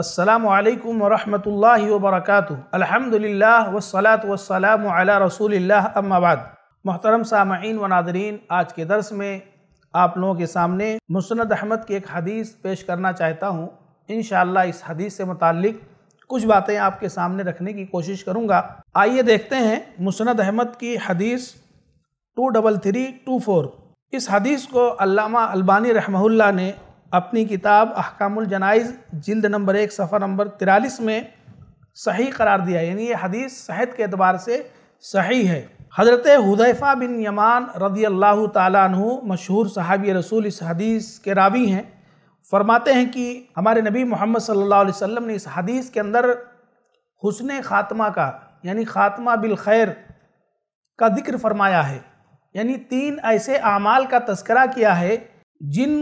असलकम वरहमल वरक अलहमदिल्ला वसलात वसलाम रसूलिल्लाह अम्माबाद मोहतरम सामीन व नादरीन आज के दरस में आप लोगों के सामने मुस्ंद अहमद की एक हदीस पेश करना चाहता हूँ इन इस हदीस से मतलब कुछ बातें आपके सामने रखने की कोशिश करूँगा आइए देखते हैं मुस्ंद अहमद की हदीस two double three two four इस हदीस को अलामा अल्बानी रहमहुल्ला ने अपनी किताब अहकामुल जनाइज जिल्द नंबर एक सफ़र नंबर तिरालीस में सही करार दिया यानी ये हदीस सेहत के अतबार से सही है हज़रत हदैफ़ा बिन यमान रदी अल्लाह तु मशहूर सहाबी रसूल इस हदीस के रावी हैं फरमाते हैं कि हमारे नबी मोहम्मद सल्लल्लाहु अलैहि वसल्लम ने इस हदीस के अंदर हुसन ख़ात्मा का यानी ख़ात्मा बिल खैर का जिक्र फरमाया है यानी तीन ऐसे अमाल का तस्करा किया है जिन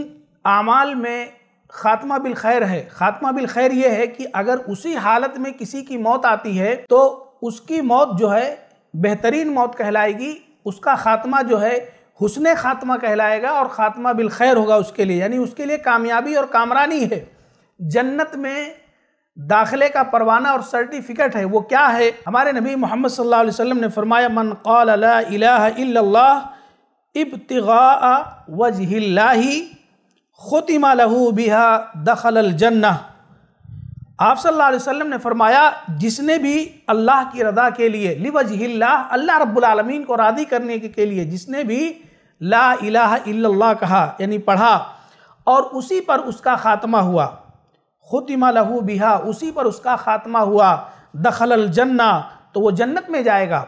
आमाल में खात्मा बिल खैर है खात्मा बिल खैर यह है कि अगर उसी हालत में किसी की मौत आती है तो उसकी मौत जो है बेहतरीन मौत कहलाएगी उसका खात्मा जो है हुसन खात्मा कहलाएगा और ख़ात्मा बिल खैर होगा उसके लिए यानी उसके लिए कामयाबी और कामरानी है जन्नत में दाखिले का परवाना और सर्टिफिकेट है वो क्या है हमारे नबी मोहम्मद सल्लल्लाहु अलैहि वसल्लम ने फरमाया मन कौल इलाह इब्तगा वजहिल्लाही ख़ुतिमा लहू बिहा दखल जन्ना आप सल्लल्लाहु अलैहि वसल्लम ने फरमाया जिसने भी अल्लाह की रदा के लिए लिवजहिल्ला अल्लाह रब्बुल आलमीन को रादी करने के, के लिए जिसने भी ला इलाहा इल्लल्लाह कहा यानी पढ़ा और उसी पर उसका ख़ात्मा हुआ ख़ुतिमा लहू बिहा उसी पर उसका ख़ात्मा हुआ दखल जन्ना तो वो जन्नत में जाएगा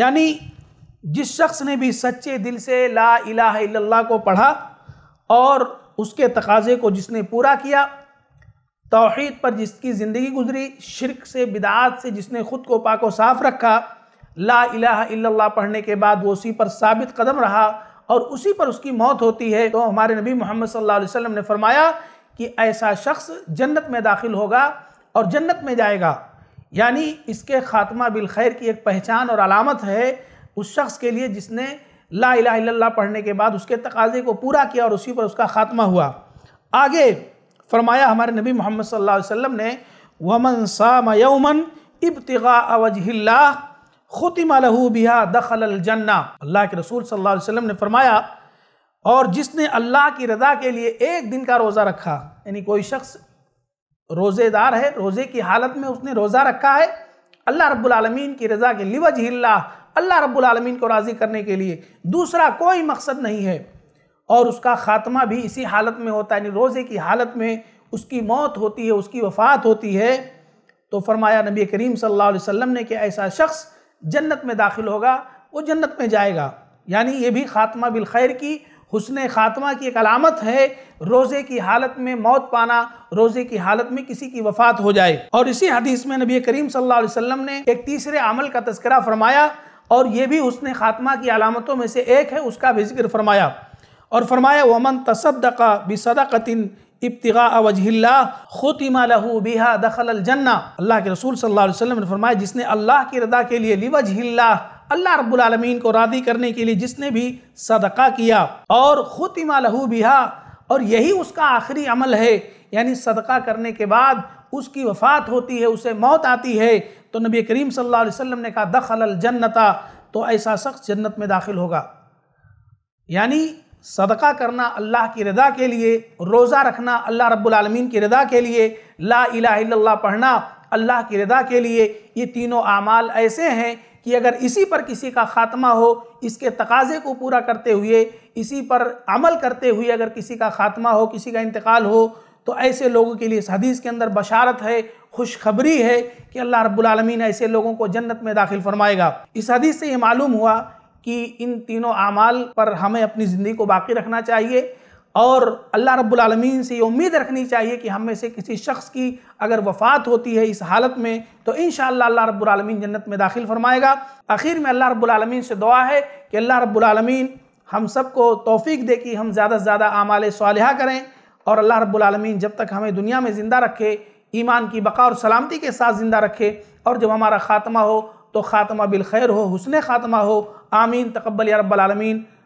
यानी जिस शख्स ने भी सच्चे दिल से ला इलाहा इल्लल्लाह को पढ़ा और उसके तकाजे को जिसने पूरा किया तोहद पर जिसकी ज़िंदगी गुजरी शिरक से बिदात से जिसने ख़ुद को व साफ रखा ला इला पढ़ने के बाद वो उसी पर साबित कदम रहा और उसी पर उसकी मौत होती है तो हमारे नबी मोहम्मद सल्लल्लाहु ने फरमाया कि ऐसा शख्स जन्नत में दाखिल होगा और जन्नत में जाएगा यानी इसके ख़ात्मा बिलखैर की एक पहचान और अलामत है उस शख्स के लिए जिसने ला इला पढ़ने के बाद उसके तकाजे को पूरा किया और उसी पर उसका ख़ात्मा हुआ आगे फरमाया हमारे नबी मोहम्मद सल्ला ने वमन साम यमन इब्तगा अवजिल्ला ख़ुतिम लहू बिहा दखल जन्ना अल्लाह के रसूल सल्लल्लाहु अलैहि वसल्लम ने फरमाया और जिसने अल्लाह की रजा के लिए एक दिन का रोज़ा रखा यानी कोई शख्स रोज़ेदार है रोज़े की हालत में उसने रोज़ा रखा है अल्लाह रब्बुल रब्लमीन की रज़ा के लिवज हिल्ला अल्लाह रब्बुल रबालमीन को राज़ी करने के लिए दूसरा कोई मकसद नहीं है और उसका ख़ात्मा भी इसी हालत में होता है यानी रोज़े की हालत में उसकी मौत होती है उसकी वफ़ात होती है तो फरमाया नबी करीम सल्लल्लाहु अलैहि वसल्लम ने कि ऐसा शख्स जन्नत में दाखिल होगा वो जन्नत में जाएगा यानी ये भी ख़ात्मा बिलखैर की हसन ख़ात्मा की एक अलामत है रोज़े की हालत में मौत पाना रोज़े की हालत में किसी की वफ़ात हो जाए और इसी हदीस में नबी करीम सल्लल्लाहु अलैहि वसल्लम ने एक तीसरे अमल का तस्करा फरमाया और ये भी उसने ख़ात्मा की अलामतों में से एक है उसका भी जिक्र फरमाया और फरमाया वमन तसदका बसदाकतिन इब्तगा वजहिल्ला ख़ुतिमा लहू बिहा दखल जन्ना अल्लाह के रसूल सल्लल्लाहु अलैहि वसल्लम ने फरमाया जिसने अल्लाह की रदा के लिए लिवजहिल्ला अल्लाह रब्बुल रबालमीन को रादी करने के लिए जिसने भी सदका किया और ख़ुतिमा लहू बिहा और यही उसका आखिरी अमल है यानी सदका करने के बाद उसकी वफ़ात होती है उसे मौत आती है तो नबी करीम सल्लल्लाहु अलैहि वसल्लम ने कहा दखल जन्नता तो ऐसा शख्स जन्नत में दाखिल होगा यानी सदका करना अल्लाह की रदा के लिए रोज़ा रखना अल्लाह रब्बुल की रदा के लिए ला इला पढ़ना अल्लाह की रदा के लिए ये तीनों आमाल ऐसे हैं कि अगर इसी पर किसी का ख़ात्मा हो इसके तकाजे को पूरा करते हुए इसी पर अमल करते हुए अगर किसी का ख़ात्मा हो किसी का इंतकाल हो तो ऐसे लोगों के लिए इस हदीस के अंदर बशारत है खुशखबरी है कि अल्लाह रब्बुल ऐसे लोगों को जन्नत में दाखिल फरमाएगा इस हदीस से ये मालूम हुआ कि इन तीनों अमाल पर हमें अपनी ज़िंदगी को बाकी रखना चाहिए और अल्लाह रब्बुल से ये उम्मीद रखनी चाहिए कि हम में से किसी शख्स की अगर वफ़ात होती है इस हालत में तो इन अल्लाह रब्बुल जन्नत में दाखिल फरमाएगा आखिर में अल्लाह रब्बुल से दुआ है कि अल्लाह रब्बुल रबालमीन हम सबको तोफ़ी दे कि हम ज़्यादा से ज़्यादा आमाल सालहा करें और अल्लाह रब्बुल जब तक हमें दुनिया में ज़िंदा रखे ईमान की बका और सलामती के साथ ज़िंदा रखे और जब हमारा ख़ात्मा हो तो ख़ात्मा बिलखैर हो हुसन ख़ात्मा हो आमीन तकबल या रब्बालमीन